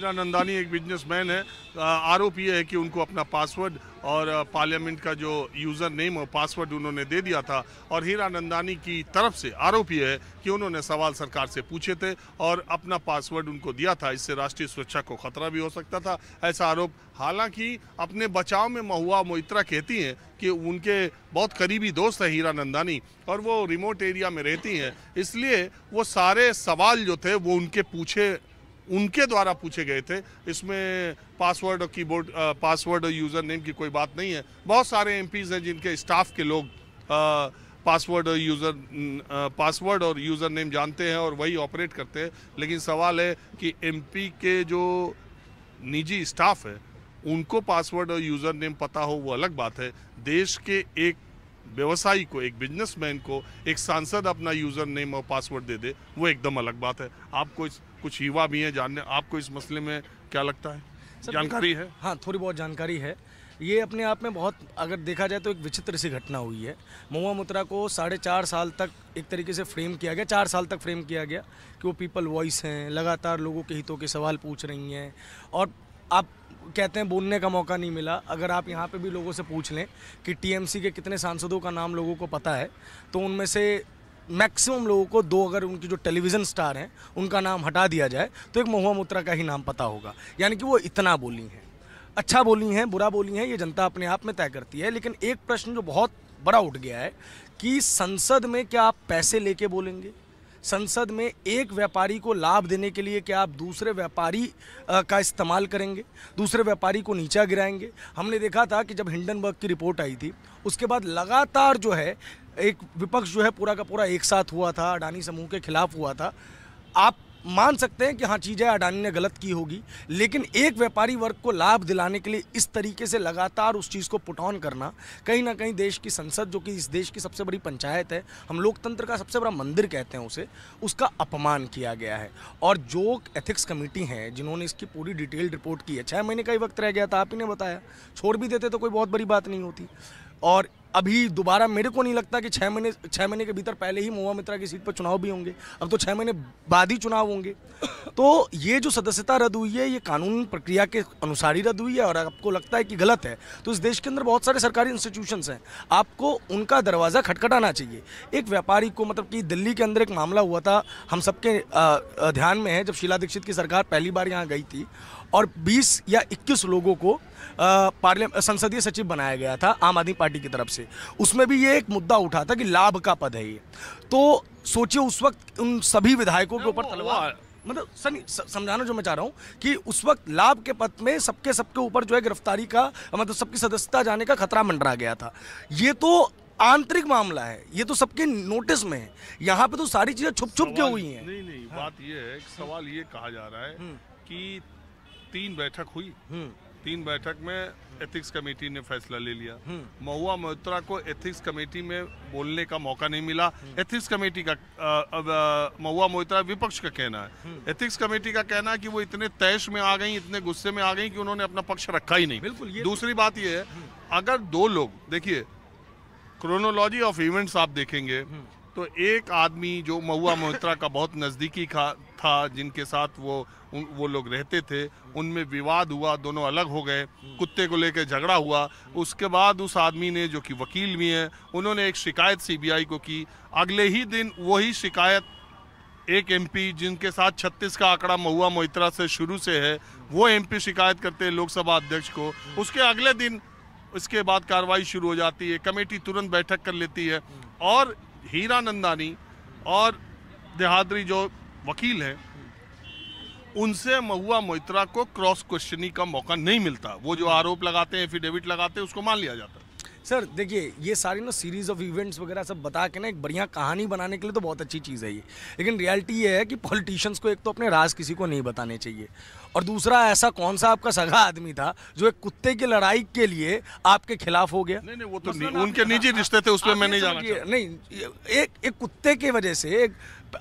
मीरा नंदानी एक बिजनेसमैन है तो, आरोप ये है कि उनको अपना पासवर्ड और पार्लियामेंट का जो यूज़र नेम और पासवर्ड उन्होंने दे दिया था और हीरा नंदानी की तरफ से आरोप ये है कि उन्होंने सवाल सरकार से पूछे थे और अपना पासवर्ड उनको दिया था इससे राष्ट्रीय सुरक्षा को खतरा भी हो सकता था ऐसा आरोप हालांकि अपने बचाव में महुआ मोइत्रा कहती हैं कि उनके बहुत करीबी दोस्त हैं हीरा नंदानी और वो रिमोट एरिया में रहती हैं इसलिए वो सारे सवाल जो थे वो उनके पूछे उनके द्वारा पूछे गए थे इसमें पासवर्ड और कीबोर्ड पासवर्ड और यूज़र नेम की कोई बात नहीं है बहुत सारे एम हैं जिनके स्टाफ के लोग पासवर्ड और यूज़र पासवर्ड और यूज़र नेम जानते हैं और वही ऑपरेट करते हैं लेकिन सवाल है कि एम के जो निजी स्टाफ है उनको पासवर्ड और यूज़र नेम पता हो वो अलग बात है देश के एक व्यवसायी को एक बिजनेसमैन को एक सांसद अपना यूज़र नेम और पासवर्ड दे दे वो एकदम अलग बात है आपको इस कुछ युवा भी हैं जानने आपको इस मसले में क्या लगता है जानकारी है हाँ थोड़ी बहुत जानकारी है ये अपने आप में बहुत अगर देखा जाए तो एक विचित्र सी घटना हुई है मऊआ मुत्रा को साढ़े चार साल तक एक तरीके से फ्रेम किया गया चार साल तक फ्रेम किया गया कि वो पीपल वॉइस हैं लगातार लोगों के हितों के सवाल पूछ रही हैं और आप कहते हैं बोलने का मौका नहीं मिला अगर आप यहाँ पे भी लोगों से पूछ लें कि टीएमसी के कितने सांसदों का नाम लोगों को पता है तो उनमें से मैक्सिमम लोगों को दो अगर उनकी जो टेलीविज़न स्टार हैं उनका नाम हटा दिया जाए तो एक महुआ मुत्रा का ही नाम पता होगा यानी कि वो इतना बोली हैं अच्छा बोली हैं बुरा बोली हैं ये जनता अपने आप में तय करती है लेकिन एक प्रश्न जो बहुत बड़ा उठ गया है कि संसद में क्या आप पैसे लेके बोलेंगे संसद में एक व्यापारी को लाभ देने के लिए क्या आप दूसरे व्यापारी का इस्तेमाल करेंगे दूसरे व्यापारी को नीचा गिराएंगे हमने देखा था कि जब हिंडनबर्ग की रिपोर्ट आई थी उसके बाद लगातार जो है एक विपक्ष जो है पूरा का पूरा एक साथ हुआ था अडानी समूह के खिलाफ हुआ था आप मान सकते हैं कि हाँ चीज़ें अडानी ने गलत की होगी लेकिन एक व्यापारी वर्ग को लाभ दिलाने के लिए इस तरीके से लगातार उस चीज़ को पुट ऑन करना कहीं ना कहीं देश की संसद जो कि इस देश की सबसे बड़ी पंचायत है हम लोकतंत्र का सबसे बड़ा मंदिर कहते हैं उसे उसका अपमान किया गया है और जो एथिक्स कमेटी हैं जिन्होंने इसकी पूरी डिटेल्ड रिपोर्ट की है छः महीने का ही वक्त रह गया था आप ही ने बताया छोड़ भी देते तो कोई बहुत बड़ी बात नहीं होती और अभी दोबारा मेरे को नहीं लगता कि छः महीने छः महीने के भीतर पहले ही मोवा मित्रा की सीट पर चुनाव भी होंगे अब तो छः महीने बाद ही चुनाव होंगे तो ये जो सदस्यता रद्द हुई है ये कानून प्रक्रिया के अनुसार ही रद्द हुई है और आपको लगता है कि गलत है तो इस देश के अंदर बहुत सारे सरकारी इंस्टीट्यूशन हैं आपको उनका दरवाज़ा खटखटाना चाहिए एक व्यापारी को मतलब कि दिल्ली के अंदर एक मामला हुआ था हम सबके ध्यान में है जब शीला दीक्षित की सरकार पहली बार यहाँ गई थी और 20 या 21 लोगों को पार्लियामेंट संसदीय सचिव बनाया गया था आम आदमी पार्टी की तरफ से उसमें भी ये एक मुद्दा उठा था कि लाभ का पद है ये तो सोचिए उस वक्त उन सभी विधायकों के ऊपर तलवार मतलब सनी समझाना जो मैं चाह रहा हूँ कि उस वक्त लाभ के पद में सबके सबके ऊपर जो है गिरफ्तारी का मतलब सबकी सदस्यता जाने का खतरा मंडरा गया था ये तो आंतरिक मामला है ये तो सबके नोटिस में है यहाँ पे तो सारी चीजें छुप छुप के हुई हैं नहीं नहीं हाँ। बात ये है सवाल ये कहा जा रहा है हम्म। कि तीन बैठक हुई हम्म। तीन बैठक में एथिक्स कमेटी ने फैसला ले लिया हम्म। महुआ मोहत्रा को एथिक्स कमेटी में बोलने का मौका नहीं मिला एथिक्स हम्म। कमेटी का महुआ मोहत्रा विपक्ष का कहना है एथिक्स कमेटी का कहना है कि वो इतने तैश में आ गई इतने गुस्से में आ गई कि उन्होंने अपना पक्ष रखा ही नहीं बिल्कुल दूसरी बात ये है अगर दो लोग देखिए क्रोनोलॉजी ऑफ इवेंट्स आप देखेंगे तो एक आदमी जो महुआ मोहत्रा का बहुत नजदीकी था था जिनके साथ वो उन, वो लोग रहते थे उनमें विवाद हुआ दोनों अलग हो गए कुत्ते को लेकर झगड़ा हुआ उसके बाद उस आदमी ने जो कि वकील भी हैं उन्होंने एक शिकायत सीबीआई को की अगले ही दिन वही शिकायत एक एमपी जिनके साथ छत्तीस का आंकड़ा महुआ मोहित्रा से शुरू से है वो एमपी शिकायत करते हैं लोकसभा अध्यक्ष को उसके अगले दिन उसके बाद कार्रवाई शुरू हो जाती है कमेटी तुरंत बैठक कर लेती है और हीरा नंदानी और देहादरी जो वकील है उनसे महुआ मोहित्रा को क्रॉस क्वेश्चनिंग का मौका नहीं मिलता वो जो आरोप लगाते हैं एफिडेविट लगाते हैं उसको मान लिया जाता है सर देखिए ये सारी ना सीरीज़ ऑफ इवेंट्स वगैरह सब बता के ना एक बढ़िया कहानी बनाने के लिए तो बहुत अच्छी चीज़ है ये लेकिन रियलिटी ये है कि पॉलिटिशियंस को एक तो अपने राज किसी को नहीं बताने चाहिए और दूसरा ऐसा कौन सा आपका सगा आदमी था जो एक कुत्ते की लड़ाई के लिए आपके खिलाफ हो गया नहीं नहीं वो तो नहीं उनके निजी रिश्ते थे उस पर मैंने नहीं एक एक कुत्ते की वजह से एक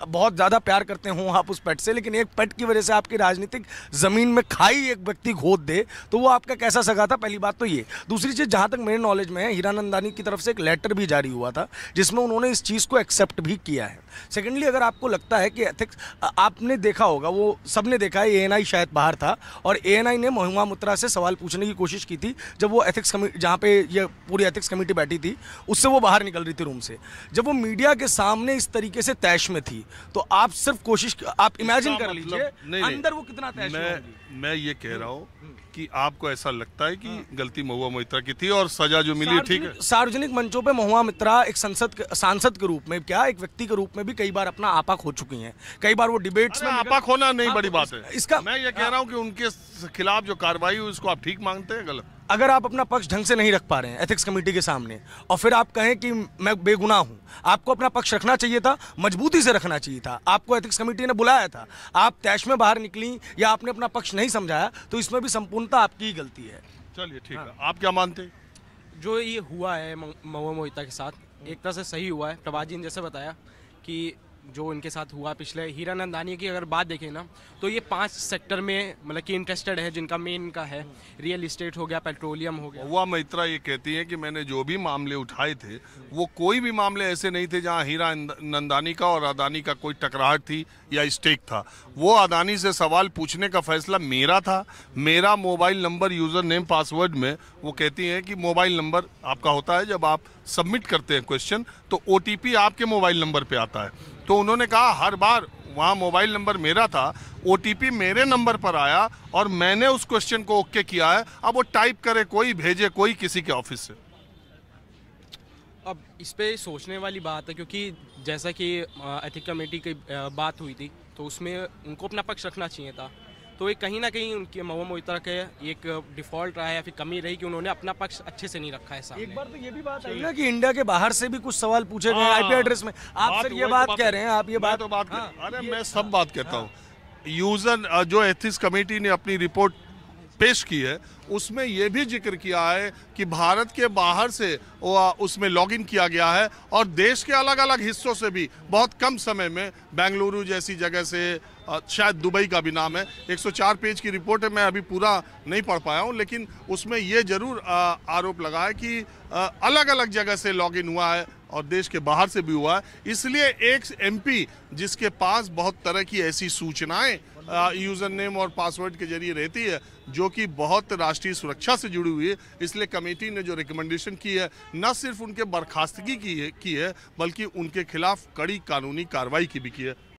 बहुत ज़्यादा प्यार करते हों आप उस पेट से लेकिन एक पेट की वजह से आपकी राजनीतिक ज़मीन में खाई एक व्यक्ति खोद दे तो वो आपका कैसा सगा था पहली बात तो ये दूसरी चीज़ जहाँ तक मेरे नॉलेज में है हीरानंदानी की तरफ से एक लेटर भी जारी हुआ था जिसमें उन्होंने इस चीज़ को एक्सेप्ट भी किया है सेकेंडली अगर आपको लगता है कि एथिक्स आपने देखा होगा वो सब ने देखा है ए शायद बाहर था और ए ने महिमा मुत्रा से सवाल पूछने की कोशिश की थी जब वो एथिक्स कमेटी जहाँ पे ये पूरी एथिक्स कमेटी बैठी थी उससे वो बाहर निकल रही थी रूम से जब वो मीडिया के सामने इस तरीके से तैश में थी होगी तो आप सिर्फ कोशिश आप इमेजिन कर मतलब लीजिए अंदर वो कितना तैश मैं मैं ये कह रहा हूँ हम्म। कि आपको ऐसा लगता है कि हाँ। गलती महुआ मित्रा की थी और सजा जो मिली ठीक है सार्वजनिक मंचों पे महुआ मित्रा एक संसद सांसद के रूप में क्या एक व्यक्ति के रूप में भी कई बार अपना आपा खो चुकी हैं कई बार वो डिबेट्स में आपा खोना नहीं बड़ी बात है इसका मैं ये कह रहा हूँ कि उनके खिलाफ जो कार्रवाई हुई उसको आप ठीक मांगते हैं गलत अगर आप अपना पक्ष ढंग से नहीं रख पा रहे हैं एथिक्स कमेटी के सामने और फिर आप कहें कि मैं बेगुनाह हूं आपको अपना पक्ष रखना चाहिए था मजबूती से रखना चाहिए था आपको एथिक्स कमेटी ने बुलाया था आप तैश में बाहर निकली या आपने अपना पक्ष नहीं समझाया तो इसमें भी संपूर्णता आपकी ही गलती है चलिए ठीक है हाँ। आप क्या मानते जो ये हुआ है मवा मोहिता के साथ एक तरह से सही हुआ है प्रभाजी जी ने जैसे बताया कि जो इनके साथ हुआ पिछले हीरा नंदानी की अगर बात देखें ना तो ये पांच सेक्टर में मतलब कि इंटरेस्टेड है जिनका मेन का है रियल इस्टेट हो गया पेट्रोलियम हो गया हुआ मित्रा ये कहती है कि मैंने जो भी मामले उठाए थे वो कोई भी मामले ऐसे नहीं थे जहाँ हीरा नंदानी का और अदानी का कोई टकराहट थी या स्टेक था वो अदानी से सवाल पूछने का फैसला मेरा था मेरा mobile number user name password में वो कहती हैं कि मोबाइल नंबर आपका होता है जब आप सबमिट करते हैं क्वेश्चन तो ओ आपके मोबाइल नंबर पर आता है तो उन्होंने कहा हर बार वहाँ मोबाइल नंबर मेरा था ओ मेरे नंबर पर आया और मैंने उस क्वेश्चन को ओके किया है अब वो टाइप करे कोई भेजे कोई किसी के ऑफिस से अब इस पर सोचने वाली बात है क्योंकि जैसा कि एथिक कमेटी की बात हुई थी तो उसमें उनको अपना पक्ष रखना चाहिए था तो ये कहीं ना कहीं उनके महुआ मोहित्रा के एक डिफॉल्ट रहा है या फिर कमी रही कि उन्होंने अपना पक्ष अच्छे से नहीं रखा है सामने एक बार तो ये भी बात आई ना कि इंडिया के बाहर से भी कुछ सवाल पूछे गए आईपी हाँ। एड्रेस में आप सर ये तो बात कह रहे हैं आप ये बात तो हाँ। अरे मैं सब बात हाँ। कहता हूँ यूजर जो एथिक्स कमेटी ने अपनी रिपोर्ट पेश की है उसमें यह भी जिक्र किया है कि भारत के बाहर से उसमें लॉगिन किया गया है और देश के अलग अलग हिस्सों से भी बहुत कम समय में बेंगलुरु जैसी जगह से शायद दुबई का भी नाम है 104 पेज की रिपोर्ट है मैं अभी पूरा नहीं पढ़ पाया हूँ लेकिन उसमें ये जरूर आरोप लगा है कि अलग अलग जगह से लॉगिन हुआ है और देश के बाहर से भी हुआ है इसलिए एक एमपी जिसके पास बहुत तरह की ऐसी सूचनाएं यूज़र नेम और पासवर्ड के जरिए रहती है जो कि बहुत राष्ट्रीय सुरक्षा से जुड़ी हुई है इसलिए कमेटी ने जो रिकमेंडेशन की है न सिर्फ उनके बर्खास्तगी की है की है बल्कि उनके खिलाफ कड़ी कानूनी कार्रवाई की भी की है